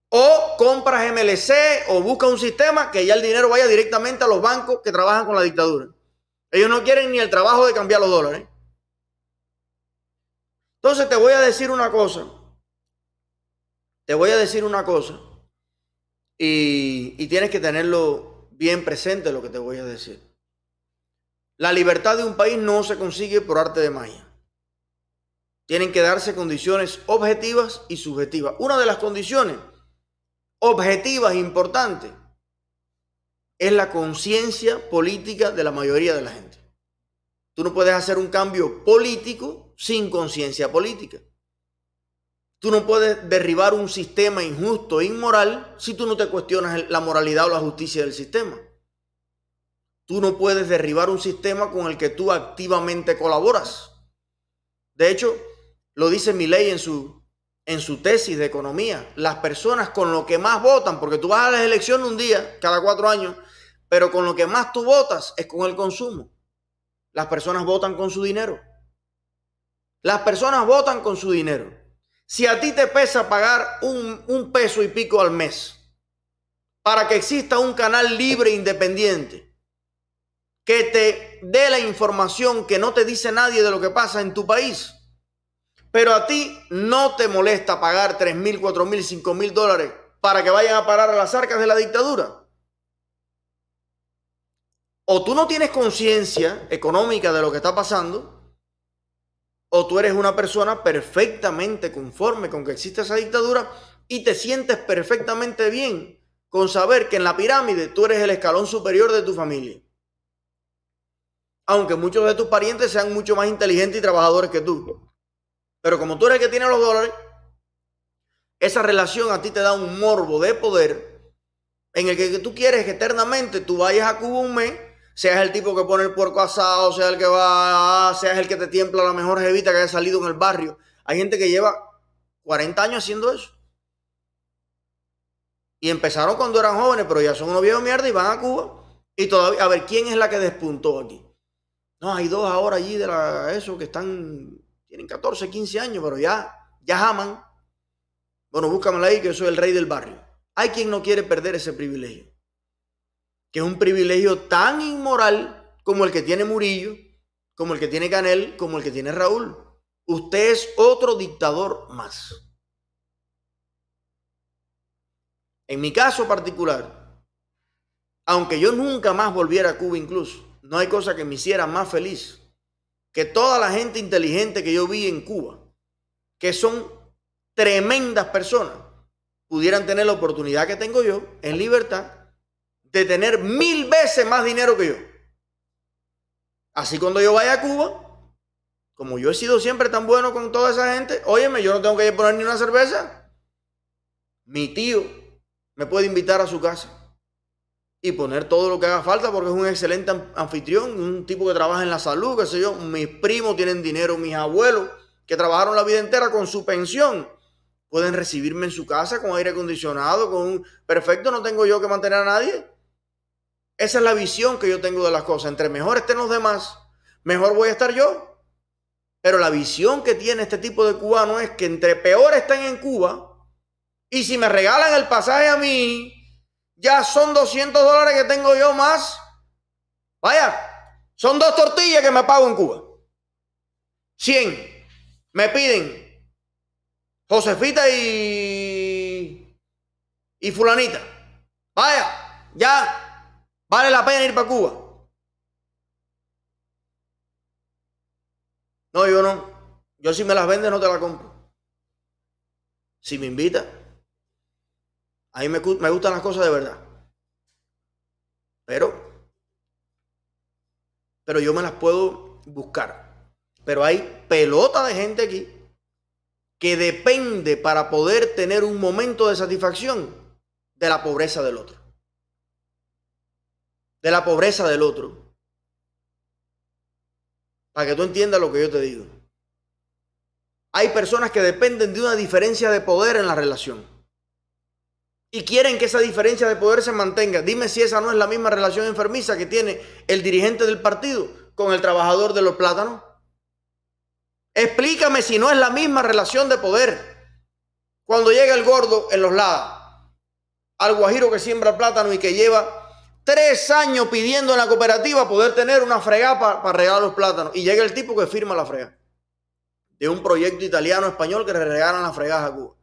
o compras MLC o busca un sistema que ya el dinero vaya directamente a los bancos que trabajan con la dictadura. Ellos no quieren ni el trabajo de cambiar los dólares. Entonces te voy a decir una cosa. Te voy a decir una cosa y, tienes que tenerlo bien presente lo que te voy a decir. La libertad de un país no se consigue por arte de magia. Tienen que darse condiciones objetivas y subjetivas. Una de las condiciones objetivas importantes es la conciencia política de la mayoría de la gente. Tú no puedes hacer un cambio político sin conciencia política. Tú no puedes derribar un sistema injusto e inmoral si tú no te cuestionas la moralidad o la justicia del sistema. Tú no puedes derribar un sistema con el que tú activamente colaboras. De hecho, lo dice Milley en su, en su tesis de economía. Las personas con lo que más votan, porque tú vas a las elecciones un día, cada cuatro años, pero con lo que más tú votas es con el consumo. Las personas votan con su dinero. Las personas votan con su dinero. Si a ti te pesa pagar un, peso y pico al mes para que exista un canal libre e independiente que te dé la información que no te dice nadie de lo que pasa en tu país, pero a ti no te molesta pagar 3 mil, cuatro mil, cinco mil dólares para que vayan a parar a las arcas de la dictadura. O tú no tienes conciencia económica de lo que está pasando, o tú eres una persona perfectamente conforme con que existe esa dictadura y te sientes perfectamente bien con saber que en la pirámide tú eres el escalón superior de tu familia. Aunque muchos de tus parientes sean mucho más inteligentes y trabajadores que tú. Pero como tú eres el que tiene los dólares, esa relación a ti te da un morbo de poder en el que tú quieres que eternamente tú vayas a Cuba un mes seas el tipo que pone el puerco asado, sea el que va, sea el que te tiembla la mejor jevita que haya salido en el barrio. Hay gente que lleva 40 años haciendo eso. Y empezaron cuando eran jóvenes, pero ya son unos viejos mierda y van a Cuba. Y todavía, a ver, ¿quién es la que despuntó aquí? No, hay dos ahora allí de eso que están, tienen 14, 15 años, pero ya, ya jaman. Bueno, búscamela ahí que soy el rey del barrio. Hay quien no quiere perder ese privilegio que es un privilegio tan inmoral como el que tiene Murillo, como el que tiene Canel, como el que tiene Raúl. Usted es otro dictador más. En mi caso particular, aunque yo nunca más volviera a Cuba incluso, no hay cosa que me hiciera más feliz que toda la gente inteligente que yo vi en Cuba, que son tremendas personas, pudieran tener la oportunidad que tengo yo en libertad de tener mil veces más dinero que yo. Así cuando yo vaya a Cuba, como yo he sido siempre tan bueno con toda esa gente, óyeme, yo no tengo que poner ni una cerveza. Mi tío me puede invitar a su casa y poner todo lo que haga falta porque es un excelente anfitrión, un tipo que trabaja en la salud, qué sé yo. Mis primos tienen dinero, mis abuelos que trabajaron la vida entera con su pensión pueden recibirme en su casa con aire acondicionado, con un perfecto, no tengo yo que mantener a nadie. Esa es la visión que yo tengo de las cosas. Entre mejor estén los demás, mejor voy a estar yo. Pero la visión que tiene este tipo de cubano es que entre peor están en Cuba, y si me regalan el pasaje a mí, ya son 200 dólares que tengo yo más. Vaya, son dos tortillas que me pago en Cuba. 100. Me piden Josefita y, y fulanita. Vaya, ya ¿Vale la pena ir para Cuba? No, yo no. Yo si me las vende no te la compro. Si me invita, a mí me, me gustan las cosas de verdad. Pero, pero yo me las puedo buscar. Pero hay pelota de gente aquí que depende para poder tener un momento de satisfacción de la pobreza del otro de la pobreza del otro. Para que tú entiendas lo que yo te digo. Hay personas que dependen de una diferencia de poder en la relación. Y quieren que esa diferencia de poder se mantenga. Dime si esa no es la misma relación enfermiza que tiene el dirigente del partido con el trabajador de los plátanos. Explícame si no es la misma relación de poder. Cuando llega el gordo en los lados, al guajiro que siembra plátano y que lleva Tres años pidiendo en la cooperativa poder tener una fregada para regar los plátanos. Y llega el tipo que firma la fregada. De un proyecto italiano-español que le regalan las fregadas a Cuba.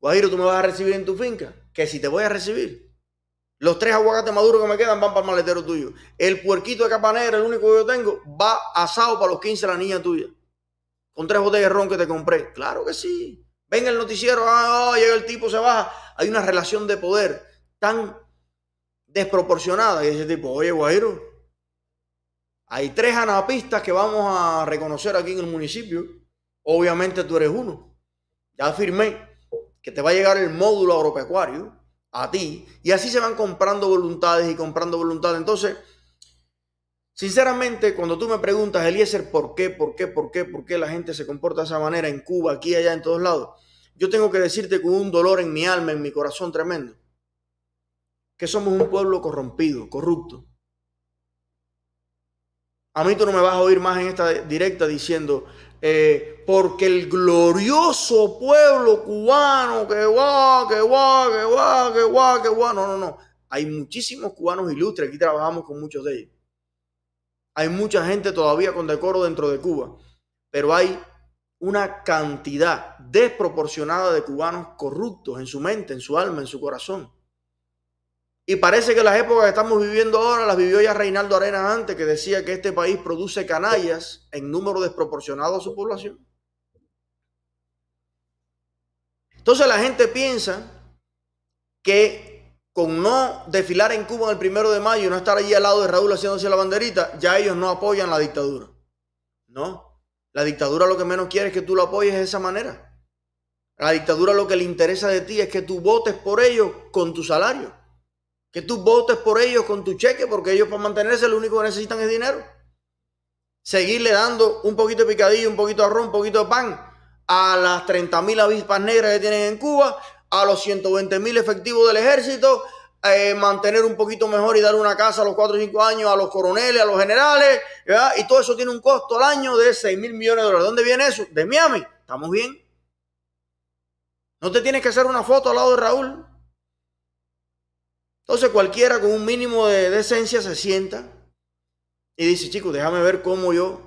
Guajiro, tú me vas a recibir en tu finca. Que si te voy a recibir. Los tres aguacates maduros que me quedan van para el maletero tuyo. El puerquito de capanera, el único que yo tengo, va asado para los 15 de la niña tuya. Con tres botellas de ron que te compré. Claro que sí. Venga el noticiero, ah, oh, llega el tipo, se baja. Hay una relación de poder tan desproporcionada. Y ese tipo, oye, Guajiro, hay tres anapistas que vamos a reconocer aquí en el municipio. Obviamente tú eres uno. Ya afirmé que te va a llegar el módulo agropecuario a ti. Y así se van comprando voluntades y comprando voluntades. Entonces, sinceramente, cuando tú me preguntas, Eliezer, ¿por qué, por qué, por qué, por qué la gente se comporta de esa manera en Cuba, aquí, allá, en todos lados? Yo tengo que decirte con un dolor en mi alma, en mi corazón tremendo que somos un pueblo corrompido, corrupto. A mí tú no me vas a oír más en esta directa diciendo, eh, porque el glorioso pueblo cubano, que va, que va, que va, que va, que va. No, no, no. Hay muchísimos cubanos ilustres, aquí trabajamos con muchos de ellos. Hay mucha gente todavía con decoro dentro de Cuba, pero hay una cantidad desproporcionada de cubanos corruptos en su mente, en su alma, en su corazón. Y parece que las épocas que estamos viviendo ahora las vivió ya Reinaldo Arenas antes, que decía que este país produce canallas en número desproporcionado a su población. Entonces la gente piensa que con no desfilar en Cuba el primero de mayo y no estar allí al lado de Raúl haciéndose la banderita, ya ellos no apoyan la dictadura. No, la dictadura lo que menos quiere es que tú lo apoyes de esa manera. La dictadura lo que le interesa de ti es que tú votes por ellos con tu salario que tú votes por ellos con tu cheque, porque ellos para mantenerse lo único que necesitan es dinero. Seguirle dando un poquito de picadillo, un poquito de arroz, un poquito de pan a las 30.000 avispas negras que tienen en Cuba, a los 120 mil efectivos del ejército, eh, mantener un poquito mejor y dar una casa a los 4 o 5 años a los coroneles, a los generales, y todo eso tiene un costo al año de 6 mil millones de dólares. ¿Dónde viene eso? De Miami. ¿Estamos bien? No te tienes que hacer una foto al lado de Raúl. Entonces cualquiera con un mínimo de decencia se sienta y dice, chico, déjame ver cómo yo...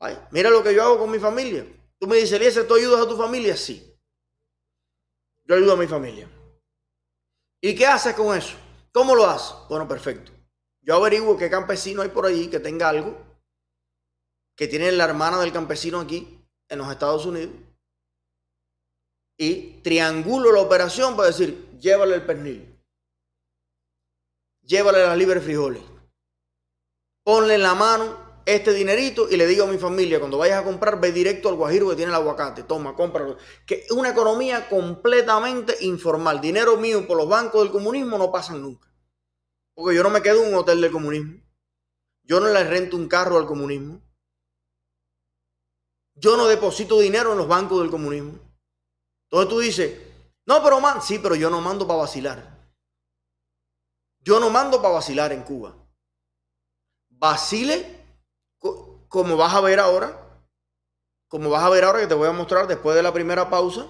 Ay, mira lo que yo hago con mi familia. Tú me dices, Eliezer, ¿tú ayudas a tu familia? Sí. Yo ayudo a mi familia. ¿Y qué haces con eso? ¿Cómo lo haces? Bueno, perfecto. Yo averiguo qué campesino hay por ahí que tenga algo, que tiene la hermana del campesino aquí en los Estados Unidos, y triangulo la operación para decir, llévale el pernil llévale las libres frijoles. Ponle en la mano este dinerito y le digo a mi familia, cuando vayas a comprar, ve directo al guajiro que tiene el aguacate. Toma, cómpralo. Que es una economía completamente informal. Dinero mío por los bancos del comunismo no pasan nunca. Porque yo no me quedo en un hotel del comunismo. Yo no le rento un carro al comunismo. Yo no deposito dinero en los bancos del comunismo. Entonces tú dices, no, pero man, sí, pero yo no mando para vacilar. Yo no mando para vacilar en Cuba. Vacile, como vas a ver ahora, como vas a ver ahora que te voy a mostrar después de la primera pausa,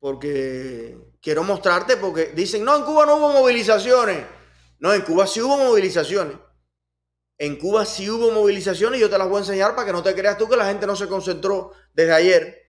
porque quiero mostrarte, porque dicen, no, en Cuba no hubo movilizaciones. No, en Cuba sí hubo movilizaciones. En Cuba sí hubo movilizaciones y yo te las voy a enseñar para que no te creas tú que la gente no se concentró desde ayer.